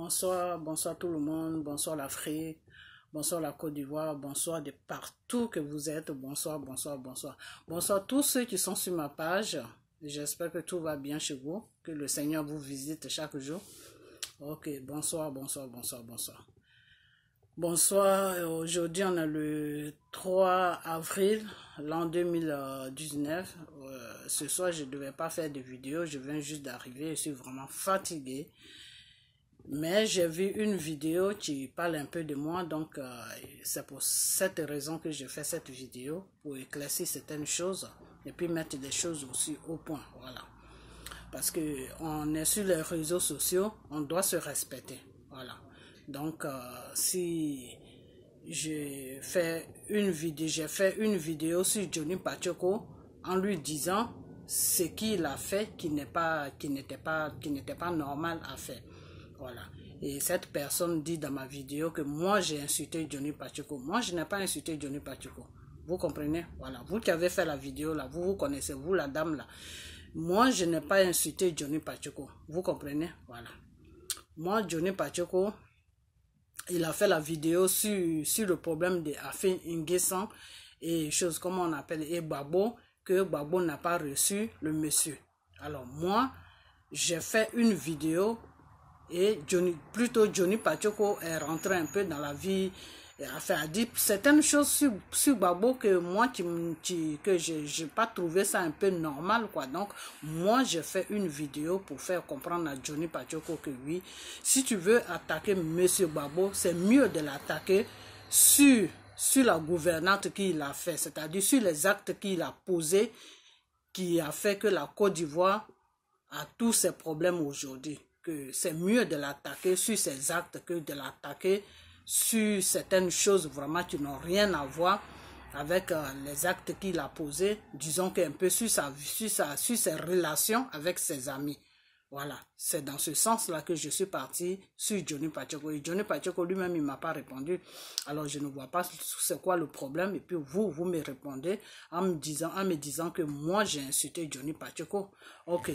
Bonsoir, bonsoir tout le monde, bonsoir l'Afrique, bonsoir la Côte d'Ivoire, bonsoir de partout que vous êtes, bonsoir, bonsoir, bonsoir. Bonsoir tous ceux qui sont sur ma page. J'espère que tout va bien chez vous, que le Seigneur vous visite chaque jour. Ok, bonsoir, bonsoir, bonsoir, bonsoir. Bonsoir, aujourd'hui on est le 3 avril l'an 2019. Euh, ce soir je ne devais pas faire de vidéo, je viens juste d'arriver, je suis vraiment fatiguée. Mais j'ai vu une vidéo qui parle un peu de moi, donc euh, c'est pour cette raison que j'ai fais cette vidéo, pour éclaircir certaines choses et puis mettre des choses aussi au point. Voilà. Parce qu'on est sur les réseaux sociaux, on doit se respecter. Voilà. Donc euh, si j'ai fait une vidéo, j'ai fait une vidéo sur Johnny Pacheco en lui disant ce qu'il a fait qui n'est pas pas qui n'était pas normal à faire. Voilà. Et cette personne dit dans ma vidéo que moi j'ai insulté Johnny Pacheco. Moi je n'ai pas insulté Johnny Pacheco. Vous comprenez Voilà. Vous qui avez fait la vidéo là, vous vous connaissez, vous la dame là. Moi je n'ai pas insulté Johnny Pacheco. Vous comprenez Voilà. Moi Johnny Pacheco, il a fait la vidéo sur, le problème de Afin et chose comme on appelle et Babo, que Babo n'a pas reçu le monsieur. Alors moi, j'ai fait une vidéo et Johnny, plutôt Johnny Pacheco est rentré un peu dans la vie, euh, a dit certaines choses sur, Babo que moi, qui, que je n'ai pas trouvé ça un peu normal. quoi. Donc, moi, j'ai fait une vidéo pour faire comprendre à Johnny Pacheco que oui, si tu veux attaquer Monsieur Babo, c'est mieux de l'attaquer sur, sur la gouvernante qu'il a fait, c'est-à-dire sur les actes qu'il a posés qui a fait que la Côte d'Ivoire a tous ses problèmes aujourd'hui c'est mieux de l'attaquer sur ses actes que de l'attaquer sur certaines choses vraiment qui n'ont rien à voir avec euh, les actes qu'il a posés, disons qu'un peu sur, sa, sur, sa, sur ses relations avec ses amis. Voilà, c'est dans ce sens-là que je suis parti sur Johnny Pacheco. Et Johnny Pacheco lui-même, il ne m'a pas répondu. Alors, je ne vois pas c'est quoi le problème. Et puis, vous, vous me répondez en me disant, en me disant que moi, j'ai insulté Johnny Pacheco. Ok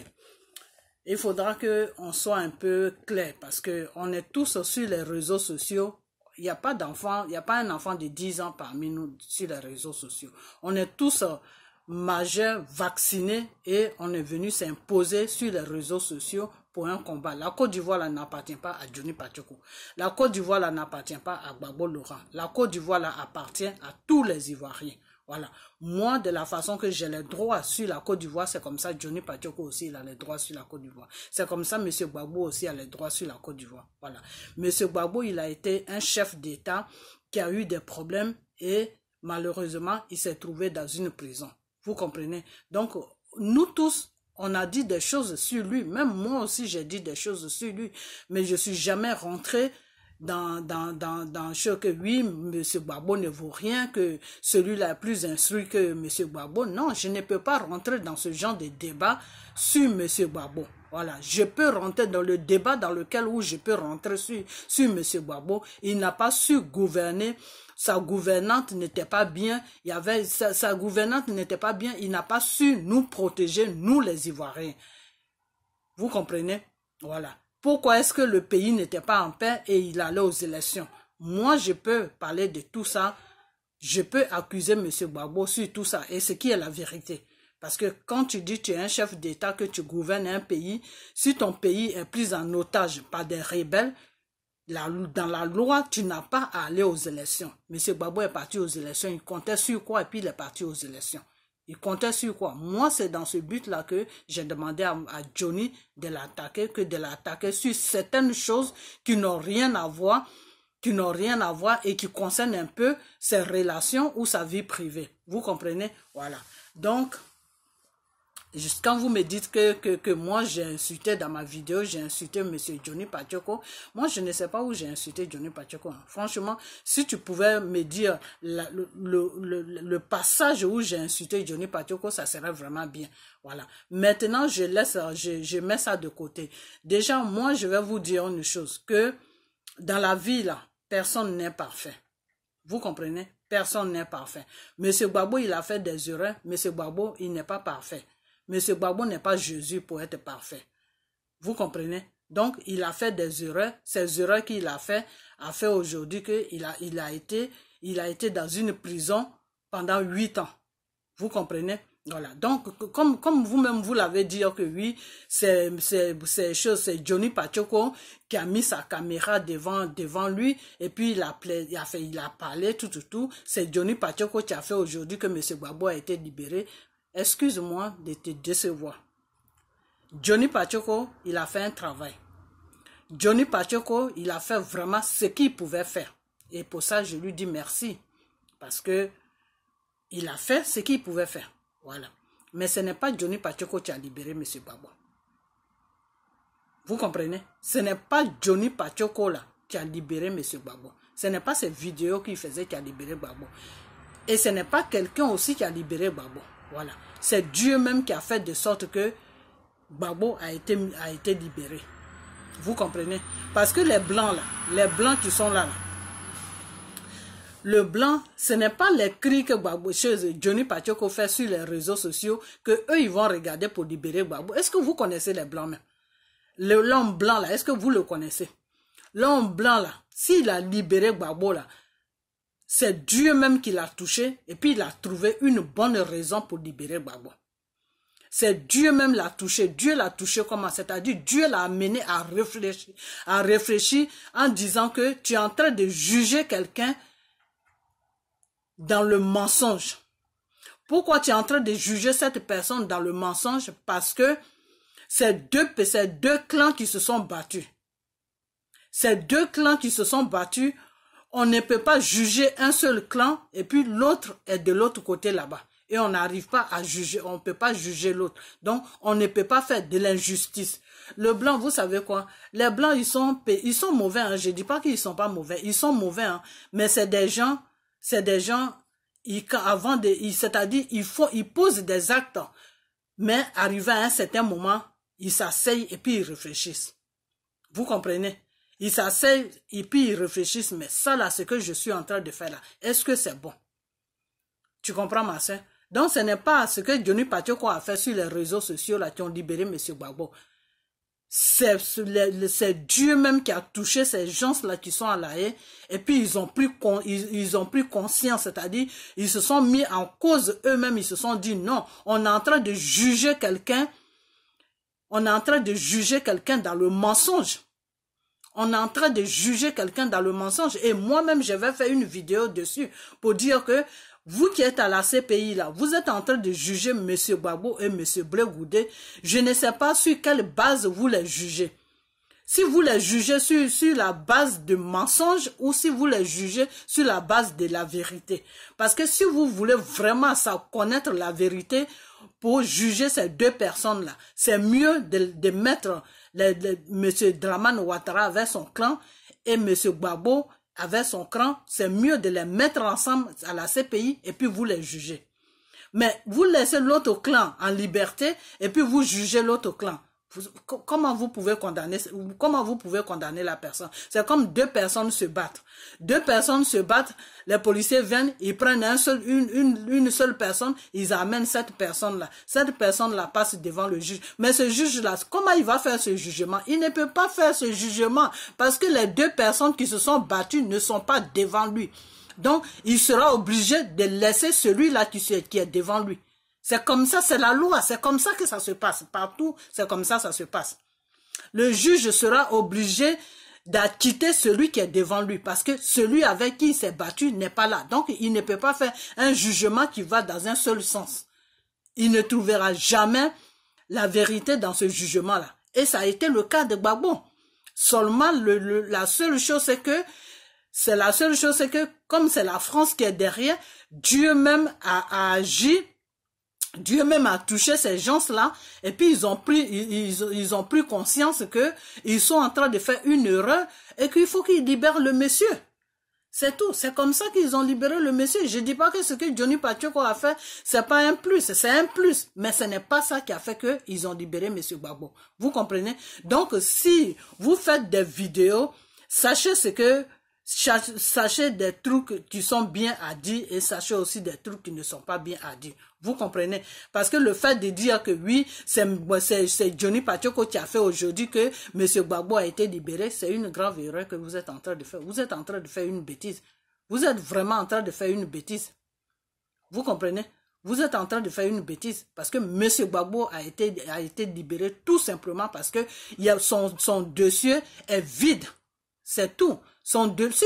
il faudra qu'on soit un peu clair parce qu'on est tous sur les réseaux sociaux. Il n'y a pas d'enfant, il n'y a pas un enfant de 10 ans parmi nous sur les réseaux sociaux. On est tous euh, majeurs, vaccinés et on est venu s'imposer sur les réseaux sociaux pour un combat. La Côte d'Ivoire n'appartient pas à Johnny Pacheco. La Côte d'Ivoire n'appartient pas à Gbagbo Laurent. La Côte d'Ivoire appartient à tous les Ivoiriens. Voilà. Moi, de la façon que j'ai les droits sur la Côte d'Ivoire, c'est comme ça Johnny Patioko aussi, il a les droits sur la Côte d'Ivoire. C'est comme ça M. Babou aussi a les droits sur la Côte d'Ivoire. Voilà. M. Babou il a été un chef d'État qui a eu des problèmes et malheureusement, il s'est trouvé dans une prison. Vous comprenez Donc, nous tous, on a dit des choses sur lui. Même moi aussi, j'ai dit des choses sur lui. Mais je ne suis jamais rentré dans, dans, dans, dans que oui, M. Babo ne vaut rien, que celui-là est plus instruit que M. Babo. Non, je ne peux pas rentrer dans ce genre de débat sur M. Babo. Voilà, je peux rentrer dans le débat dans lequel où je peux rentrer sur, sur M. Babo. Il n'a pas su gouverner sa gouvernante n'était pas bien, il y avait sa gouvernante n'était pas bien, il n'a pas su nous protéger nous les Ivoiriens. Vous comprenez Voilà. Pourquoi est-ce que le pays n'était pas en paix et il allait aux élections Moi, je peux parler de tout ça. Je peux accuser M. Babo sur tout ça et ce qui est la vérité. Parce que quand tu dis que tu es un chef d'État, que tu gouvernes un pays, si ton pays est pris en otage par des rebelles, dans la loi, tu n'as pas à aller aux élections. M. Babo est parti aux élections, il comptait sur quoi et puis il est parti aux élections. Il comptait sur quoi Moi, c'est dans ce but-là que j'ai demandé à, Johnny de l'attaquer, que de l'attaquer sur certaines choses qui n'ont rien à voir, qui n'ont rien à voir et qui concernent un peu ses relations ou sa vie privée. Vous comprenez Voilà. Donc, quand vous me dites que, moi j'ai insulté dans ma vidéo, j'ai insulté M. Johnny Pacheco, moi je ne sais pas où j'ai insulté Johnny Pacheco. Hein. Franchement, si tu pouvais me dire le, passage où j'ai insulté Johnny Pacheco, ça serait vraiment bien. Voilà. Maintenant, je laisse, je, je mets ça de côté. Déjà, moi je vais vous dire une chose, que dans la vie là, personne n'est parfait. Vous comprenez Personne n'est parfait. Monsieur Babo, il a fait des erreurs. Monsieur Babo, il n'est pas parfait. Monsieur Gbagbo n'est pas Jésus pour être parfait. Vous comprenez Donc, il a fait des erreurs. Ces erreurs qu'il a fait, a fait aujourd'hui qu'il a, il a, été, il a été dans une prison pendant huit ans. Vous comprenez voilà. Donc, comme, comme vous-même, vous, l'avez dit, que oui, c'est, c'est Johnny Pacheco qui a mis sa caméra devant, devant lui, et puis il a, fait, il a parlé, tout, tout, tout. C'est Johnny Pachoco qui a fait aujourd'hui que M. Gbagbo a été libéré Excuse-moi de te décevoir. Johnny Pacheco, il a fait un travail. Johnny Pacheco, il a fait vraiment ce qu'il pouvait faire. Et pour ça, je lui dis merci. Parce que il a fait ce qu'il pouvait faire. Voilà. Mais ce n'est pas Johnny Pacheco qui a libéré M. Babo. Vous comprenez Ce n'est pas Johnny Pacheco qui a libéré M. Babo. Ce n'est pas cette vidéo qu'il faisait qui a libéré Babo. Et ce n'est pas quelqu'un aussi qui a libéré Babo. Voilà. C'est Dieu même qui a fait de sorte que Babo a été, a été libéré. Vous comprenez Parce que les blancs là, les blancs qui sont là, là le blanc, ce n'est pas les cris que chez Johnny Pacheco fait sur les réseaux sociaux que eux ils vont regarder pour libérer Babo. Est-ce que vous connaissez les blancs même L'homme blanc là, est-ce que vous le connaissez L'homme blanc là, s'il a libéré Babo là, c'est Dieu même qui l'a touché et puis il a trouvé une bonne raison pour libérer Baba. C'est Dieu même l'a touché. Dieu l'a touché comment C'est-à-dire Dieu l'a amené à réfléchir, à réfléchir en disant que tu es en train de juger quelqu'un dans le mensonge. Pourquoi tu es en train de juger cette personne dans le mensonge Parce que ces deux, ces deux clans qui se sont battus. Ces deux clans qui se sont battus on ne peut pas juger un seul clan et puis l'autre est de l'autre côté là-bas. Et on n'arrive pas à juger, on ne peut pas juger l'autre. Donc, on ne peut pas faire de l'injustice. Le blanc, vous savez quoi Les blancs, ils sont, ils sont mauvais. Hein. Je ne dis pas qu'ils ne sont pas mauvais. Ils sont mauvais. Hein. Mais c'est des gens, c'est des gens, avant de, c'est-à-dire, ils, ils posent des actes. Mais arrivé à un certain moment, ils s'asseyent et puis ils réfléchissent. Vous comprenez ils s'asseyent et puis ils réfléchissent, mais ça là, ce que je suis en train de faire là, est-ce que c'est bon Tu comprends ma soeur Donc ce n'est pas ce que Johnny Pacheco a fait sur les réseaux sociaux là qui ont libéré M. Gbagbo. C'est Dieu même qui a touché ces gens-là qui sont à la haie. Et puis, ils ont ils, ont pris conscience, c'est-à-dire, ils se sont mis en cause eux-mêmes. Ils se sont dit, non, on est en train de juger quelqu'un. On est en train de juger quelqu'un dans le mensonge on est en train de juger quelqu'un dans le mensonge. Et moi-même, je vais faire une vidéo dessus pour dire que vous qui êtes à la CPI là, vous êtes en train de juger M. Babo et M. Blegoudé. Je ne sais pas sur quelle base vous les jugez. Si vous les jugez sur, la base de mensonge ou si vous les jugez sur la base de la vérité. Parce que si vous voulez vraiment savoir connaître la vérité, pour juger ces deux personnes-là. C'est mieux de, mettre M. Draman Ouattara avec son clan et M. Gbagbo avec son clan. C'est mieux de les mettre ensemble à la CPI et puis vous les jugez. Mais vous laissez l'autre clan en liberté et puis vous jugez l'autre clan comment vous pouvez condamner comment vous pouvez condamner la personne C'est comme deux personnes se battent. Deux personnes se battent, les policiers viennent, ils prennent un seul, une, une, une seule personne, ils amènent cette personne-là. Cette personne-là passe devant le juge. Mais ce juge-là, comment il va faire ce jugement Il ne peut pas faire ce jugement parce que les deux personnes qui se sont battues ne sont pas devant lui. Donc, il sera obligé de laisser celui-là qui est devant lui. C'est comme ça, c'est la loi, c'est comme ça que ça se passe. Partout, c'est comme ça, ça se passe. Le juge sera obligé d'acquitter celui qui est devant lui parce que celui avec qui il s'est battu n'est pas là. Donc, il ne peut pas faire un jugement qui va dans un seul sens. Il ne trouvera jamais la vérité dans ce jugement-là. Et ça a été le cas de Gabon. Seulement, la seule chose, c'est que c'est la seule chose, c'est que comme c'est la France qui est derrière, Dieu même a, a agi Dieu même a touché ces gens-là et puis ils ont pris ils, ont pris conscience que ils sont en train de faire une erreur et qu'il faut qu'ils libèrent le monsieur. C'est tout. C'est comme ça qu'ils ont libéré le monsieur. Je dis pas que ce que Johnny Pacheco a fait, c'est pas un plus, c'est un plus. Mais ce n'est pas ça qui a fait qu'ils ont libéré monsieur Babo Vous comprenez? Donc, si vous faites des vidéos, sachez ce que Sachez des trucs qui sont bien à dire et sachez aussi des trucs qui ne sont pas bien à dire. Vous comprenez Parce que le fait de dire que oui, c'est Johnny Pacheco qui a fait aujourd'hui que M. Gbagbo a été libéré, c'est une grave erreur que vous êtes en train de faire. Vous êtes en train de faire une bêtise. Vous êtes vraiment en train de faire une bêtise. Vous comprenez vous êtes en train de faire une bêtise parce que M. Gbagbo a été, a été libéré tout simplement parce que son, son dossier est vide. C'est tout si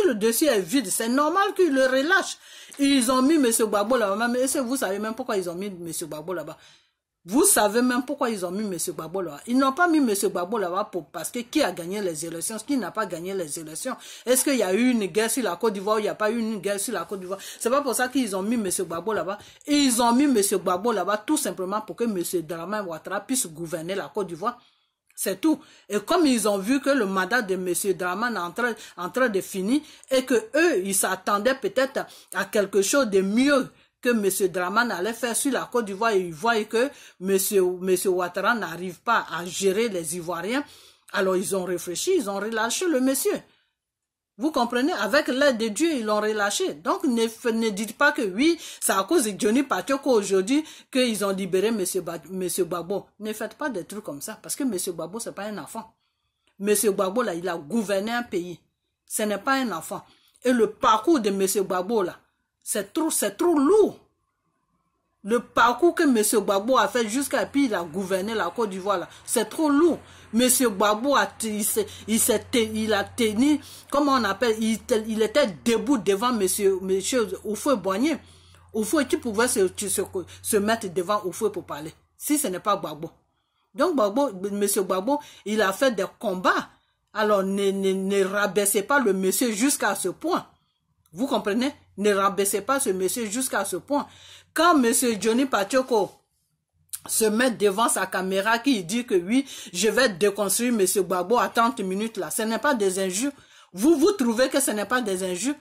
le dossier est vide, c'est normal qu'ils le relâchent. Ils ont mis M. Babo là-bas. Mais est-ce que vous savez même pourquoi ils ont mis M. Babo là-bas Vous savez même pourquoi ils ont mis M. Babo là-bas. Ils n'ont pas mis M. Babo là-bas parce que qui a gagné les élections, qui n'a pas gagné les élections. Est-ce qu'il y a eu une guerre sur la Côte d'Ivoire il n'y a pas eu une guerre sur la Côte d'Ivoire C'est pas pour ça qu'ils ont mis M. Babo là-bas. Ils ont mis M. Babo là-bas tout simplement pour que M. Draman Ouattara puisse gouverner la Côte d'Ivoire. C'est tout. Et comme ils ont vu que le mandat de M. Draman est en train, de finir et que eux, ils s'attendaient peut-être à quelque chose de mieux que M. Draman allait faire sur la Côte d'Ivoire et ils voient que M. Monsieur Ouattara n'arrive pas à gérer les Ivoiriens, alors ils ont réfléchi, ils ont relâché le monsieur. Vous comprenez Avec l'aide de Dieu, ils l'ont relâché. Donc, ne, dites pas que oui, c'est à cause de Johnny Patioco, aujourd'hui qu'ils ont libéré M. Babo. Ne faites pas des trucs comme ça, parce que M. Babo, ce n'est pas un enfant. M. Babo, là, il a gouverné un pays. Ce n'est pas un enfant. Et le parcours de M. Babo, là, c'est trop, c'est trop lourd. Le parcours que M. Babo a fait jusqu'à puis il a gouverné la Côte d'Ivoire, là, c'est trop lourd. Monsieur Babou a, il, il a tenu, comment on appelle, il, était debout devant Monsieur, Monsieur Oufoué Boigné. Oufoué, tu pouvais se, se, mettre devant Oufoué pour parler, si ce n'est pas Babou. Donc M. Monsieur Babou, il a fait des combats. Alors ne, ne, ne rabaissez pas le monsieur jusqu'à ce point. Vous comprenez Ne rabaissez pas ce monsieur jusqu'à ce point. Quand Monsieur Johnny Pacheco se mettre devant sa caméra qui dit que oui, je vais déconstruire M. Babo à 30 minutes là. Ce n'est pas des injures. Vous, vous trouvez que ce n'est pas des injures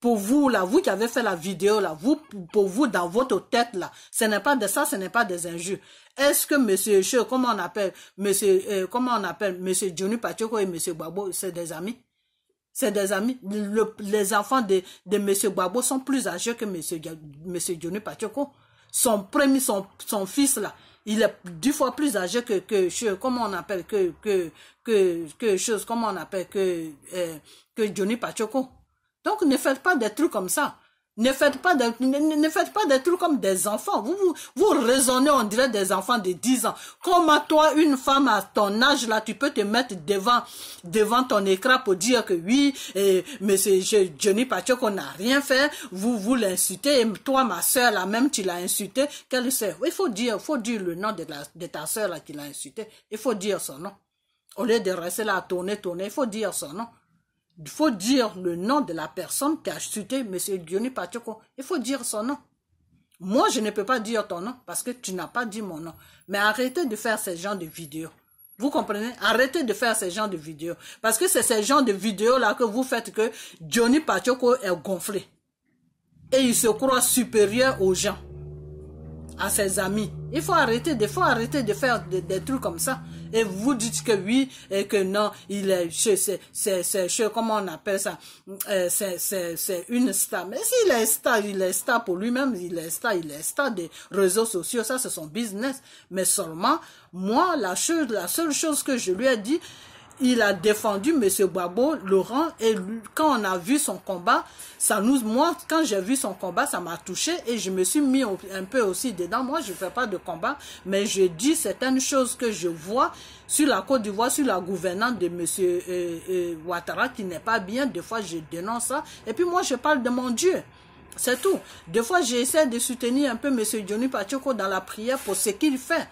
pour vous là, vous qui avez fait la vidéo là, vous, pour vous dans votre tête là, ce n'est pas de ça, ce n'est pas des injures. Est-ce que monsieur Che, euh, comment on appelle, monsieur, comment on appelle, Johnny Pacheco et M. Babo, c'est des amis? C'est des amis. les enfants de, de Babo sont plus âgés que monsieur, Johnny Pacheco son premier, son, son fils là, il est dix fois plus âgé que que je, comment on appelle que que que que chose comment on appelle que euh, que Johnny Pachoco Donc ne faites pas des trucs comme ça. Ne faites pas de, ne, ne faites pas des trucs comme des enfants. Vous, vous, vous raisonnez, on dirait des enfants de 10 ans. Comment toi, une femme à ton âge, là, tu peux te mettre devant, devant ton écran pour dire que oui, mais c'est Johnny Pacheco qu'on n'a rien fait. Vous, vous l'insultez. Et toi, ma soeur, là, même, tu l'as insulté. Quelle soeur? Il faut dire, faut dire le nom de, la, de ta soeur, là, qui l'a insulté. Il faut dire son nom. Au lieu de rester là à tourner, tourner, il faut dire son nom. Il faut dire le nom de la personne qui a chuté, M. Diony Pacheco. Il faut dire son nom. Moi, je ne peux pas dire ton nom parce que tu n'as pas dit mon nom. Mais arrêtez de faire ce genre de vidéos. Vous comprenez Arrêtez de faire ce genre de vidéos. Parce que c'est ce genre de vidéos-là que vous faites que Johnny Pacheco est gonflé. Et il se croit supérieur aux gens à ses amis. Il faut arrêter, il faut arrêter de faire des, trucs comme ça. Et vous dites que oui et que non, il est, c'est, comment on appelle ça, euh, c'est, c'est, une star. Mais s'il est star, il est star pour lui-même, il est star, il est star des réseaux sociaux, ça c'est son business. Mais seulement, moi, la chose, la seule chose que je lui ai dit, il a défendu M. Babo, Laurent, et quand on a vu son combat, ça nous, moi, quand j'ai vu son combat, ça m'a touché et je me suis mis un peu aussi dedans. Moi, je ne fais pas de combat, mais je dis certaines choses que je vois sur la Côte d'Ivoire, sur la gouvernance de M. Euh, euh, Ouattara qui n'est pas bien. Des fois, je dénonce ça. Et puis, moi, je parle de mon Dieu. C'est tout. Des fois, j'essaie de soutenir un peu M. Johnny Pacheco dans la prière pour ce qu'il fait.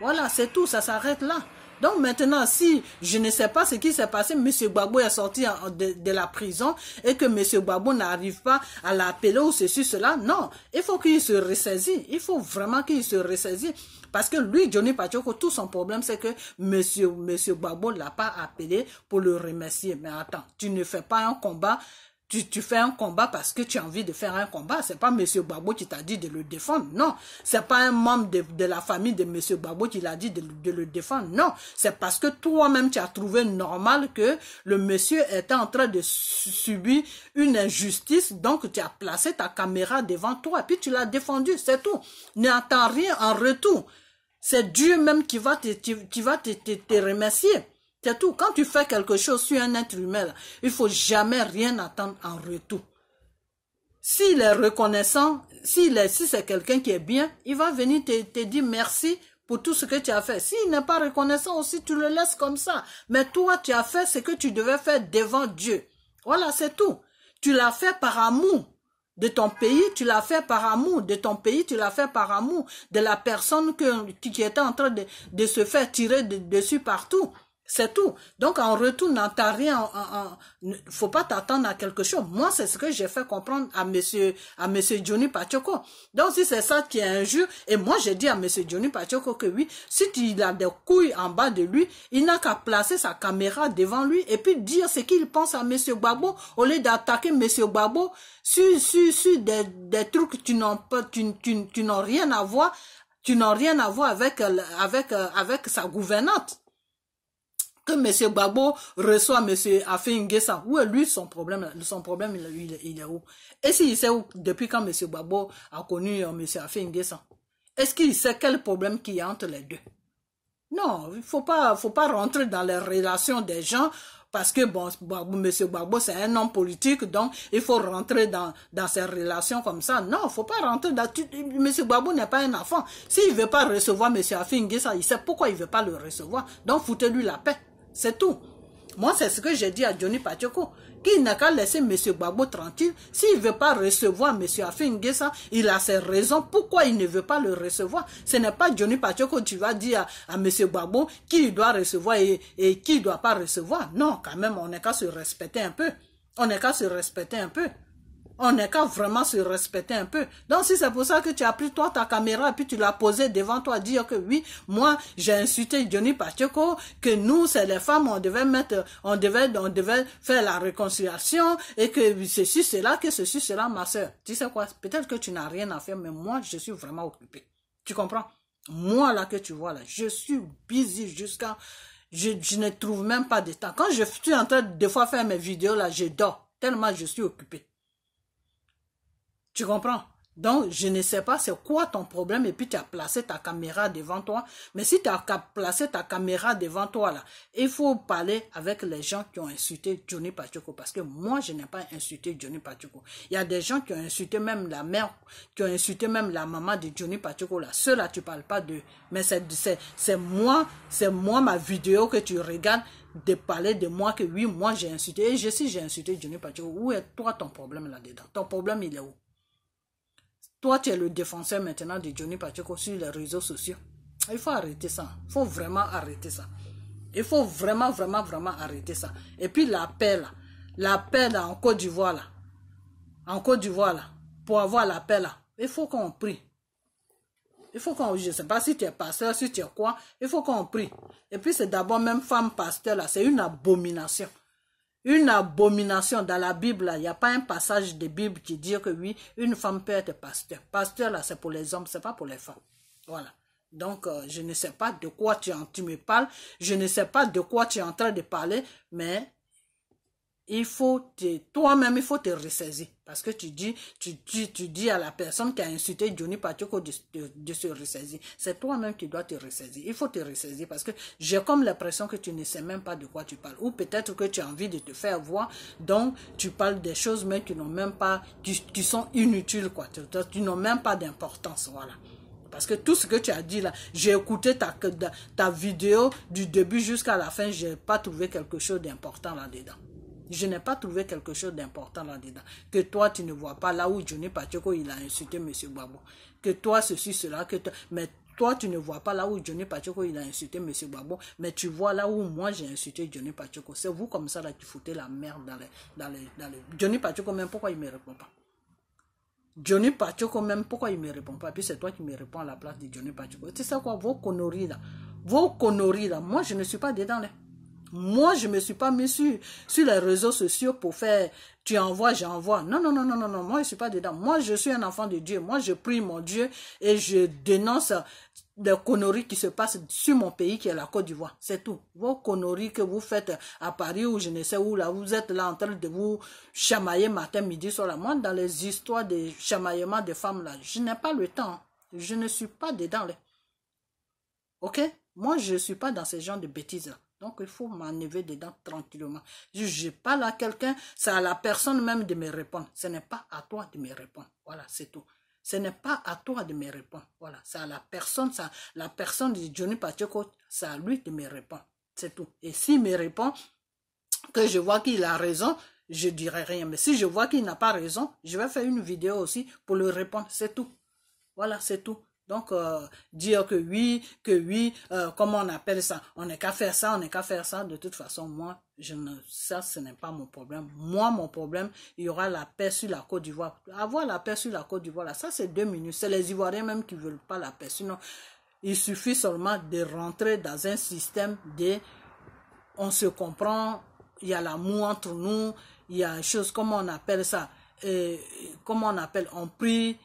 Voilà, c'est tout. Ça s'arrête là. Donc maintenant, si je ne sais pas ce qui s'est passé, M. Babo est sorti de, la prison et que M. Babo n'arrive pas à l'appeler ou ceci, cela, non. Il faut qu'il se ressaisisse. Il faut vraiment qu'il se ressaisisse. Parce que lui, Johnny Pachoko, tout son problème, c'est que Monsieur, Monsieur Gbagbo ne l'a pas appelé pour le remercier. Mais attends, tu ne fais pas un combat tu, fais un combat parce que tu as envie de faire un combat. C'est pas Monsieur Babo qui t'a dit de le défendre. Non. C'est pas un membre de, la famille de Monsieur Babo qui l'a dit de, le défendre. Non. C'est parce que toi-même, tu as trouvé normal que le monsieur était en train de subir une injustice. Donc, tu as placé ta caméra devant toi. Puis, tu l'as défendu. C'est tout. N'attends rien en retour. C'est Dieu même qui va te, qui, va te, te remercier. C'est tout. Quand tu fais quelque chose sur un être humain, il il faut jamais rien attendre en retour. S'il est reconnaissant, s'il est, si c'est quelqu'un qui est bien, il va venir te, dire merci pour tout ce que tu as fait. S'il n'est pas reconnaissant aussi, tu le laisses comme ça. Mais toi, tu as fait ce que tu devais faire devant Dieu. Voilà, c'est tout. Tu l'as fait par amour de ton pays, tu l'as fait par amour de ton pays, tu l'as fait par amour de la personne que, qui était en train de, se faire tirer dessus partout. C'est tout. Donc, en retour, rien. Il ne faut pas t'attendre à quelque chose. Moi, c'est ce que j'ai fait comprendre à monsieur, à monsieur Johnny Pachoco. Donc, si c'est ça qui est un et moi, j'ai dit à monsieur Johnny Pacheco que oui, si il a des couilles en bas de lui, il n'a qu'à placer sa caméra devant lui et puis dire ce qu'il pense à monsieur Babo, au lieu d'attaquer monsieur Babo sur, sur, des, des trucs que tu n'as tu, tu, tu rien à voir, tu n'as rien à voir avec, avec, avec sa gouvernante que M. Babo reçoit M. Afingesa, où est lui son problème Son problème, il, est où Et s'il sait où, depuis quand M. Babo a connu euh, M. Afingesa Est-ce qu'il sait quel problème qu'il y a entre les deux Non, il faut pas, faut pas rentrer dans les relations des gens parce que bon, M. Babo, c'est un homme politique, donc il faut rentrer dans, dans ses relations comme ça. Non, il ne faut pas rentrer dans... M. Babo n'est pas un enfant. S'il ne veut pas recevoir M. Afingesa, il sait pourquoi il ne veut pas le recevoir. Donc foutez-lui la paix. C'est tout. Moi, c'est ce que j'ai dit à Johnny Pacheco, qu'il n'a qu'à laisser M. Babo tranquille. S'il ne veut pas recevoir M. Afinguesa, il a ses raisons. Pourquoi il ne veut pas le recevoir Ce n'est pas Johnny Pacheco, tu vas dire à, M. Babo qui doit recevoir et, et qui ne doit pas recevoir. Non, quand même, on n'a qu'à se respecter un peu. On n'a qu'à se respecter un peu. On n'est qu'à vraiment se respecter un peu. Donc, si c'est pour ça que tu as pris toi ta caméra et puis tu l'as posée devant toi, dire que oui, moi, j'ai insulté Johnny Pacheco, que nous, c'est les femmes, on devait mettre, on devait, on devait faire la réconciliation et que ceci, là, que ceci, cela, ma soeur. Tu sais quoi? Peut-être que tu n'as rien à faire, mais moi, je suis vraiment occupée. Tu comprends? Moi, là, que tu vois, là, je suis busy jusqu'à, je, je ne trouve même pas de temps. Quand je suis en train de, fois, faire mes vidéos, là, je dors tellement je suis occupée. Tu comprends donc, je ne sais pas c'est quoi ton problème et puis tu as placé ta caméra devant toi. Mais si tu as placé ta caméra devant toi, là, il faut parler avec les gens qui ont insulté Johnny Pacheco parce que moi, je n'ai pas insulté Johnny Pacheco. Il y a des gens qui ont insulté même la mère, qui ont insulté même la maman de Johnny Pacheco. Là. Ceux-là, tu parles pas de Mais c'est, moi, c'est moi, ma vidéo que tu regardes de parler de moi que oui, moi, j'ai insulté. Et je sais j'ai insulté Johnny Pacheco. Où est toi ton problème là-dedans Ton problème, il est où toi, tu es le défenseur maintenant de Johnny Pacheco sur les réseaux sociaux. Il faut arrêter ça. Il faut vraiment arrêter ça. Il faut vraiment, vraiment, vraiment arrêter ça. Et puis la paix, là. La paix, là, en Côte d'Ivoire, là. En Côte d'Ivoire, là. Pour avoir la paix, là. Il faut qu'on prie. Il faut qu'on... Je ne sais pas si tu es pasteur, si tu es quoi. Il faut qu'on prie. Et puis c'est d'abord même femme pasteur, là. C'est une abomination une abomination. Dans la Bible, il n'y a pas un passage de Bible qui dit que oui, une femme peut être pasteur. Pasteur, là, c'est pour les hommes, c'est pas pour les femmes. Voilà. Donc, euh, je ne sais pas de quoi tu, en, tu me parles, je ne sais pas de quoi tu es en train de parler, mais il faut toi-même, il faut te ressaisir. Parce que tu dis, tu, tu dis à la personne qui a insulté Johnny Pacheco de, de, se ressaisir. C'est toi-même qui dois te ressaisir. Il faut te ressaisir parce que j'ai comme l'impression que tu ne sais même pas de quoi tu parles. Ou peut-être que tu as envie de te faire voir. Donc, tu parles des choses, mais qui n'ont même pas, qui, sont inutiles, quoi. Tu, tu même pas d'importance, voilà. Parce que tout ce que tu as dit là, j'ai écouté ta, ta vidéo du début jusqu'à la fin, Je n'ai pas trouvé quelque chose d'important là-dedans. Je n'ai pas trouvé quelque chose d'important là-dedans. Que toi, tu ne vois pas là où Johnny Pacheco, il a insulté M. Babo. Que toi, ceci, cela, que Mais toi, tu ne vois pas là où Johnny Pacheco, il a insulté M. Babo. mais tu vois là où moi, j'ai insulté Johnny Pacheco. C'est vous comme ça là qui foutez la merde dans les, Johnny Pacheco, même pourquoi il ne me répond pas Johnny Pacheco, même pourquoi il ne me répond pas Puis c'est toi qui me réponds à la place de Johnny Pacheco. Tu sais quoi, vos conneries là, vos conneries là, moi, je ne suis pas dedans là. Moi, je ne me suis pas mis sur, les réseaux sociaux pour faire tu envoies, j'envoie. Non, non, non, non, non, non, moi, je ne suis pas dedans. Moi, je suis un enfant de Dieu. Moi, je prie mon Dieu et je dénonce les conneries qui se passent sur mon pays qui est la Côte d'Ivoire. C'est tout. Vos conneries que vous faites à Paris ou je ne sais où, là, vous êtes là en train de vous chamailler matin, midi, soir. Moi, dans les histoires de chamaillement de femmes, là, je n'ai pas le temps. Je ne suis pas dedans. Là. OK Moi, je ne suis pas dans ce genre de bêtises-là. Donc, il faut m'enlever dedans tranquillement. Je pas à quelqu'un, c'est à la personne même de me répondre. Ce n'est pas à toi de me répondre. Voilà, c'est tout. Ce n'est pas à toi de me répondre. Voilà, c'est à la personne, ça, la personne de Johnny Pacheco, c'est à lui de me répondre. C'est tout. Et s'il me répond que je vois qu'il a raison, je dirai rien. Mais si je vois qu'il n'a pas raison, je vais faire une vidéo aussi pour lui répondre. C'est tout. Voilà, c'est tout. Donc, euh, dire que oui, que oui, euh, comment on appelle ça, on n'est qu'à faire ça, on n'est qu'à faire ça, de toute façon, moi, je ça, ce n'est pas mon problème. Moi, mon problème, il y aura la paix sur la Côte d'Ivoire. Avoir la paix sur la Côte d'Ivoire, ça, c'est deux minutes. C'est les Ivoiriens même qui ne veulent pas la paix. Sinon, il suffit seulement de rentrer dans un système de on se comprend, il y a l'amour entre nous, il y a une chose, comment on appelle ça, et, euh, comment on appelle, on prie,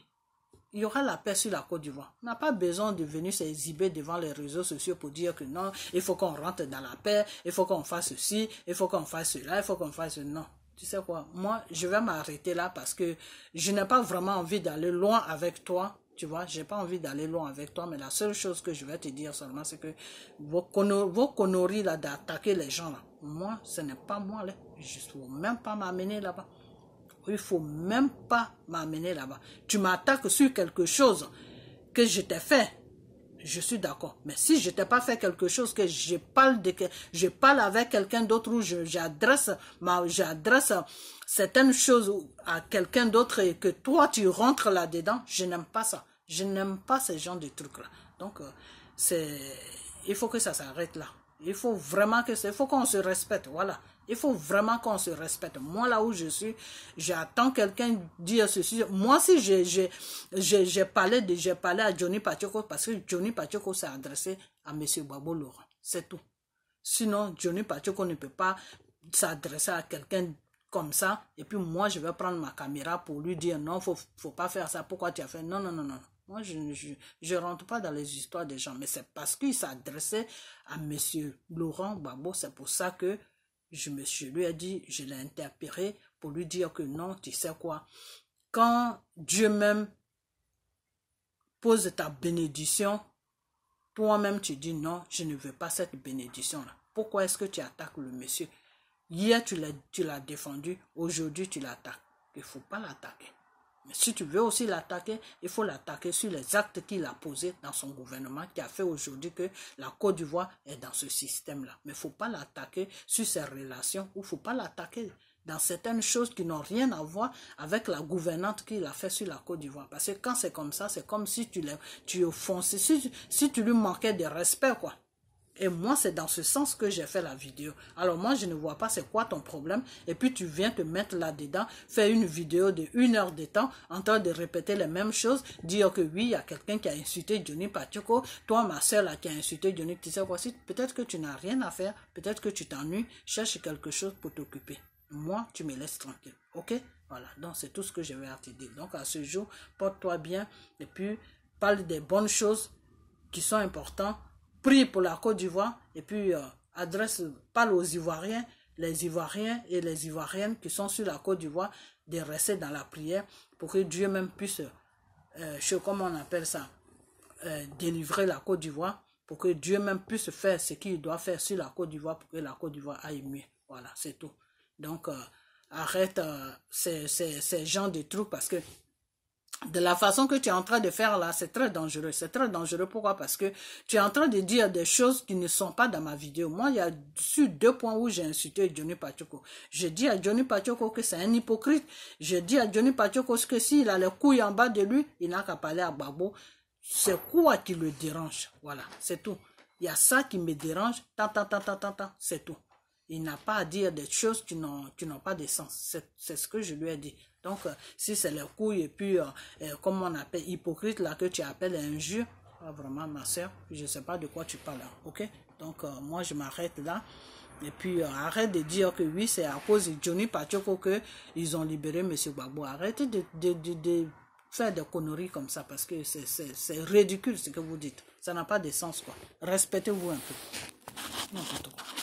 il y aura la paix sur la Côte d'Ivoire. On n'a pas besoin de venir s'exhiber devant les réseaux sociaux pour dire que non, il faut qu'on rentre dans la paix, il faut qu'on fasse ceci, il faut qu'on fasse cela, il faut qu'on fasse non. Tu sais quoi, moi, je vais m'arrêter là parce que je n'ai pas vraiment envie d'aller loin avec toi. Tu vois, j'ai pas envie d'aller loin avec toi, mais la seule chose que je vais te dire seulement, c'est que vos, conneries, vos conneries là d'attaquer les gens là, moi, ce n'est pas moi là. Je ne veux même pas m'amener là-bas. Il faut même pas m'amener là-bas. Tu m'attaques sur quelque chose que je t'ai fait. Je suis d'accord. Mais si je t'ai pas fait quelque chose que je parle de, je parle avec quelqu'un d'autre ou j'adresse j'adresse certaines choses à quelqu'un d'autre et que toi tu rentres là-dedans, je n'aime pas ça. Je n'aime pas ce genre de trucs là. Donc euh, c'est il faut que ça s'arrête là. Il faut vraiment que faut qu'on se respecte. Voilà. Il faut vraiment qu'on se respecte. Moi, là où je suis, j'attends quelqu'un dire ceci. Moi, si j'ai parlé, de, parlé à Johnny Pacheco, parce que Johnny Pacheco s'est adressé à M. Babo Laurent. C'est tout. Sinon, Johnny Pacheco ne peut pas s'adresser à quelqu'un comme ça. Et puis, moi, je vais prendre ma caméra pour lui dire non, faut, faut pas faire ça. Pourquoi tu as fait Non, non, non, non. Moi, je ne rentre pas dans les histoires des gens, mais c'est parce qu'il s'adressait à M. Laurent Babo c'est pour ça que je me suis lui ai dit, je l'ai interpellé pour lui dire que non, tu sais quoi, quand Dieu même pose ta bénédiction, toi-même tu dis non, je ne veux pas cette bénédiction-là. Pourquoi est-ce que tu attaques le monsieur Hier, tu l'as défendu, aujourd'hui, tu l'attaques. Il ne faut pas l'attaquer. Mais si tu veux aussi l'attaquer, il faut l'attaquer sur les actes qu'il a posés dans son gouvernement qui a fait aujourd'hui que la Côte d'Ivoire est dans ce système-là. Mais il ne faut pas l'attaquer sur ses relations ou il ne faut pas l'attaquer dans certaines choses qui n'ont rien à voir avec la gouvernante qu'il a fait sur la Côte d'Ivoire. Parce que quand c'est comme ça, c'est comme si tu, tu si tu lui manquais de respect, quoi. Et moi, c'est dans ce sens que j'ai fait la vidéo. Alors moi, je ne vois pas c'est quoi ton problème. Et puis tu viens te mettre là-dedans, faire une vidéo de une heure de temps en train de répéter les mêmes choses, dire que oui, il y a quelqu'un qui a insulté Johnny Pacheco, toi, ma soeur là qui a insulté Johnny, tu sais quoi, peut-être que tu n'as rien à faire, peut-être que tu t'ennuies, cherche quelque chose pour t'occuper. Moi, tu me laisses tranquille. OK Voilà, donc c'est tout ce que je vais te dire. Donc à ce jour, porte-toi bien et puis parle des bonnes choses qui sont importantes prie pour la Côte d'Ivoire et puis euh, adresse, parle aux Ivoiriens, les Ivoiriens et les Ivoiriennes qui sont sur la Côte d'Ivoire de rester dans la prière pour que Dieu même puisse, euh, je, comment on appelle ça, euh, délivrer la Côte d'Ivoire, pour que Dieu même puisse faire ce qu'il doit faire sur la Côte d'Ivoire pour que la Côte d'Ivoire aille mieux. Voilà, c'est tout. Donc, euh, arrête ces, ces gens de trucs parce que de la façon que tu es en train de faire là, c'est très dangereux. C'est très dangereux. Pourquoi Parce que tu es en train de dire des choses qui ne sont pas dans ma vidéo. Moi, il y a sur deux points où j'ai insulté Johnny Pachoko. Je dis à Johnny Pacheco que c'est un hypocrite. Je dis à Johnny Pacheco que s'il a les couilles en bas de lui, il n'a qu'à parler à Babo. C'est quoi qui le dérange Voilà, c'est tout. Il y a ça qui me dérange. Tant, tant, tant, C'est tout. Il n'a pas à dire des choses qui n'ont pas de sens. C'est ce que je lui ai dit. Donc, euh, si c'est leur couille et puis, euh, euh, comme on appelle hypocrite, là, que tu appelles injure, pas vraiment, ma soeur, je ne sais pas de quoi tu parles, ok Donc, moi, je m'arrête là. Et puis, arrête de dire que oui, c'est à cause de Johnny que qu'ils ont libéré M. Babou Arrête de, de, de, faire des conneries comme ça parce que c'est ridicule ce que vous dites. Ça n'a pas de sens, quoi. Respectez-vous un peu. N'importe quoi.